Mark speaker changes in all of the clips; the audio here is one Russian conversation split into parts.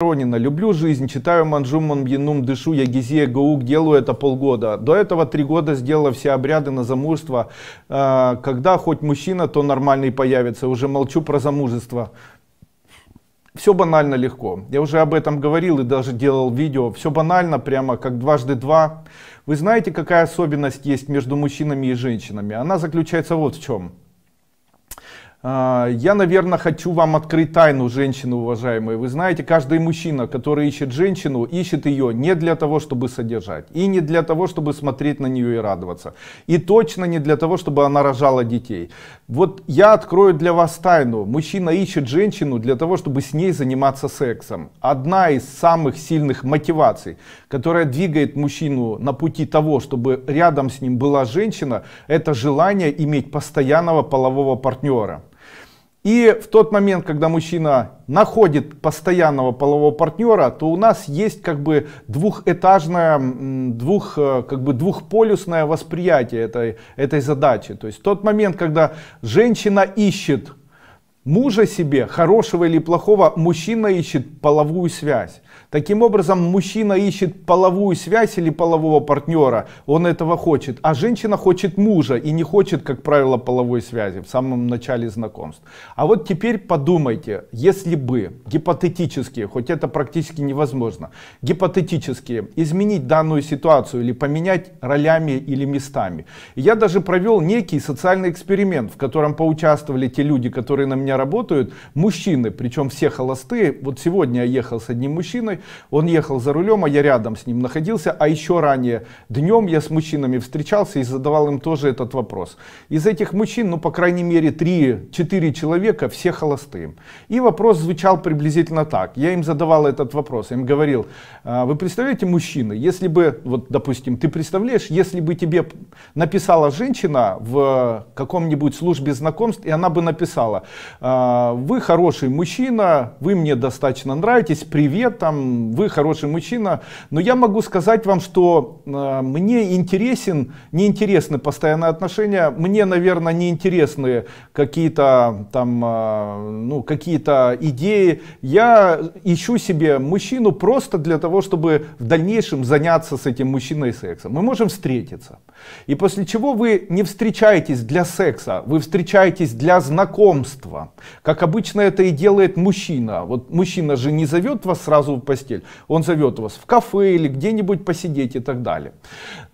Speaker 1: Ронина, Люблю жизнь, читаю Манжум Янум, дышу Ягизе, Гаук, делаю это полгода. До этого три года сделала все обряды на замужество. А, когда хоть мужчина, то нормальный появится. Уже молчу про замужество. Все банально легко. Я уже об этом говорил и даже делал видео. Все банально, прямо как дважды два. Вы знаете, какая особенность есть между мужчинами и женщинами? Она заключается вот в чем. А, я, наверное, хочу вам открыть тайну женщины, уважаемые. Вы знаете, каждый мужчина, который ищет женщину, ищет ее не для того, чтобы содержать, и не для того, чтобы смотреть на нее и радоваться, и точно не для того, чтобы она рожала детей. Вот я открою для вас тайну. Мужчина ищет женщину для того, чтобы с ней заниматься сексом. Одна из самых сильных мотиваций, которая двигает мужчину на пути того, чтобы рядом с ним была женщина, это желание иметь постоянного полового партнера. И в тот момент, когда мужчина находит постоянного полового партнера, то у нас есть как бы двухэтажное, двух, э, как бы двухполюсное восприятие этой, этой задачи. То есть тот момент, когда женщина ищет Мужа себе, хорошего или плохого, мужчина ищет половую связь. Таким образом, мужчина ищет половую связь или полового партнера, он этого хочет, а женщина хочет мужа и не хочет, как правило, половой связи в самом начале знакомств. А вот теперь подумайте, если бы гипотетически, хоть это практически невозможно, гипотетически изменить данную ситуацию или поменять ролями или местами. Я даже провел некий социальный эксперимент, в котором поучаствовали те люди, которые на меня работают, мужчины, причем все холостые. Вот сегодня я ехал с одним мужчиной, он ехал за рулем, а я рядом с ним находился, а еще ранее днем я с мужчинами встречался и задавал им тоже этот вопрос. Из этих мужчин, ну, по крайней мере, 3-4 человека, все холостые. И вопрос звучал приблизительно так. Я им задавал этот вопрос, им говорил, «А вы представляете, мужчины, если бы, вот, допустим, ты представляешь, если бы тебе написала женщина в каком-нибудь службе знакомств, и она бы написала, а, вы хороший мужчина, вы мне достаточно нравитесь, привет, там, вы хороший мужчина, но я могу сказать вам, что а, мне интересен, неинтересны постоянные отношения, мне, наверное, неинтересны какие-то там, а, ну, какие-то идеи, я ищу себе мужчину просто для того, чтобы в дальнейшем заняться с этим мужчиной сексом. Мы можем встретиться. И после чего вы не встречаетесь для секса, вы встречаетесь для знакомства. Как обычно это и делает мужчина. Вот мужчина же не зовет вас сразу в постель, он зовет вас в кафе или где-нибудь посидеть и так далее.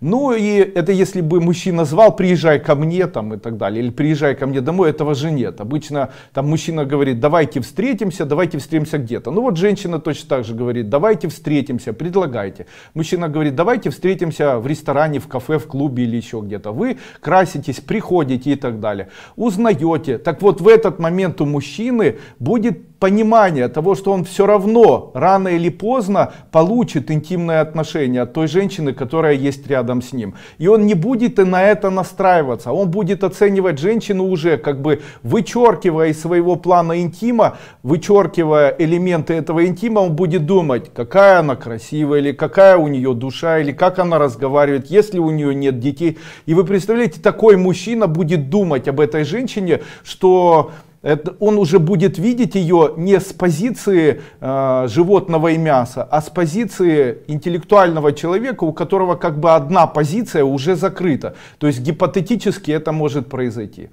Speaker 1: Ну и это если бы мужчина звал, приезжай ко мне там и так далее, или приезжай ко мне домой, этого же нет. Обычно там мужчина говорит, давайте встретимся, давайте встретимся где-то. Ну вот женщина точно так же говорит, давайте встретимся, предлагайте. Мужчина говорит, давайте встретимся в ресторане, в кафе, в клубе или еще где-то. Вы краситесь, приходите и так далее. Узнаете. Так вот в этот момент момент у мужчины будет понимание того, что он все равно рано или поздно получит интимное отношение от той женщины, которая есть рядом с ним. И он не будет и на это настраиваться. Он будет оценивать женщину уже как бы вычеркивая из своего плана интима, вычеркивая элементы этого интима, он будет думать, какая она красивая, или какая у нее душа, или как она разговаривает, если у нее нет детей. И вы представляете, такой мужчина будет думать об этой женщине, что это, он уже будет видеть ее не с позиции э, животного и мяса, а с позиции интеллектуального человека, у которого как бы одна позиция уже закрыта. То есть гипотетически это может произойти.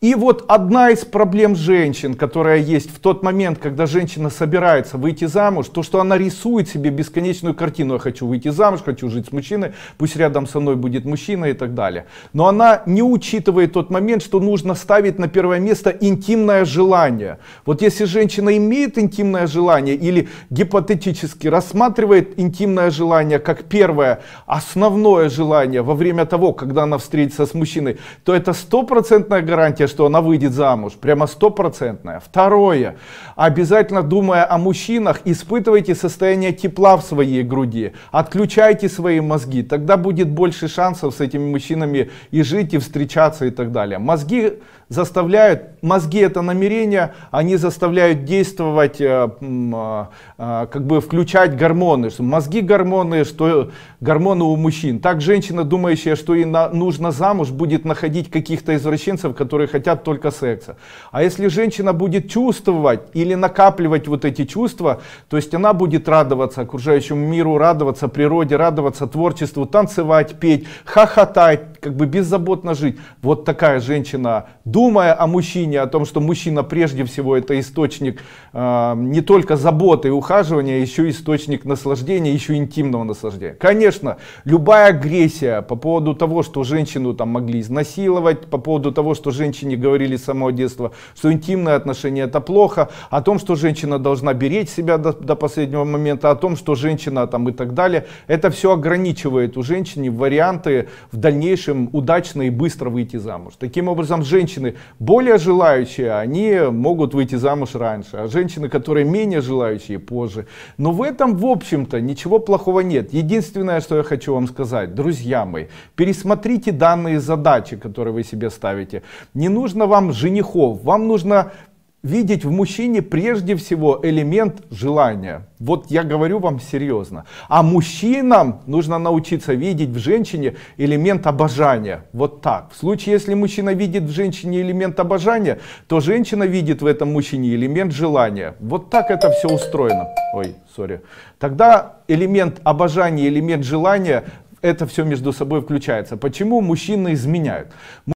Speaker 1: И вот одна из проблем женщин, которая есть в тот момент, когда женщина собирается выйти замуж, то, что она рисует себе бесконечную картину. Я хочу выйти замуж, хочу жить с мужчиной, пусть рядом со мной будет мужчина и так далее. Но она не учитывает тот момент, что нужно ставить на первое место интимное желание. Вот если женщина имеет интимное желание или гипотетически рассматривает интимное желание как первое основное желание во время того, когда она встретится с мужчиной, то это стопроцентная гарантия, что она выйдет замуж, прямо стопроцентная. Второе, обязательно думая о мужчинах, испытывайте состояние тепла в своей груди, отключайте свои мозги, тогда будет больше шансов с этими мужчинами и жить, и встречаться и так далее. Мозги заставляют мозги это намерения, они заставляют действовать, э, э, э, как бы включать гормоны, что мозги гормоны, что гормоны у мужчин. Так женщина, думающая, что ей нужно замуж, будет находить каких-то извращенцев, которые хотят только секса. А если женщина будет чувствовать или накапливать вот эти чувства, то есть она будет радоваться окружающему миру, радоваться природе, радоваться творчеству, танцевать, петь, хохотать, как бы беззаботно жить. Вот такая женщина, думая о мужчине, о том, что мужчина прежде всего это источник э, не только заботы и ухаживания, еще источник наслаждения, еще интимного наслаждения. Конечно, любая агрессия по поводу того, что женщину там могли изнасиловать, по поводу того, что женщине говорили с самого детства, что интимные отношения это плохо, о том, что женщина должна беречь себя до, до последнего момента, о том, что женщина там и так далее, это все ограничивает у женщины варианты в дальнейшем можем удачно и быстро выйти замуж. Таким образом, женщины более желающие, они могут выйти замуж раньше, а женщины, которые менее желающие, позже. Но в этом, в общем-то, ничего плохого нет. Единственное, что я хочу вам сказать, друзья мои, пересмотрите данные задачи, которые вы себе ставите. Не нужно вам женихов, вам нужно видеть в мужчине прежде всего элемент желания. Вот я говорю вам серьезно. А мужчинам нужно научиться видеть в женщине элемент обожания. Вот так. В случае, если мужчина видит в женщине элемент обожания, то женщина видит в этом мужчине элемент желания. Вот так это все устроено. Ой, сори. Тогда элемент обожания, элемент желания, это все между собой включается. Почему мужчины изменяют?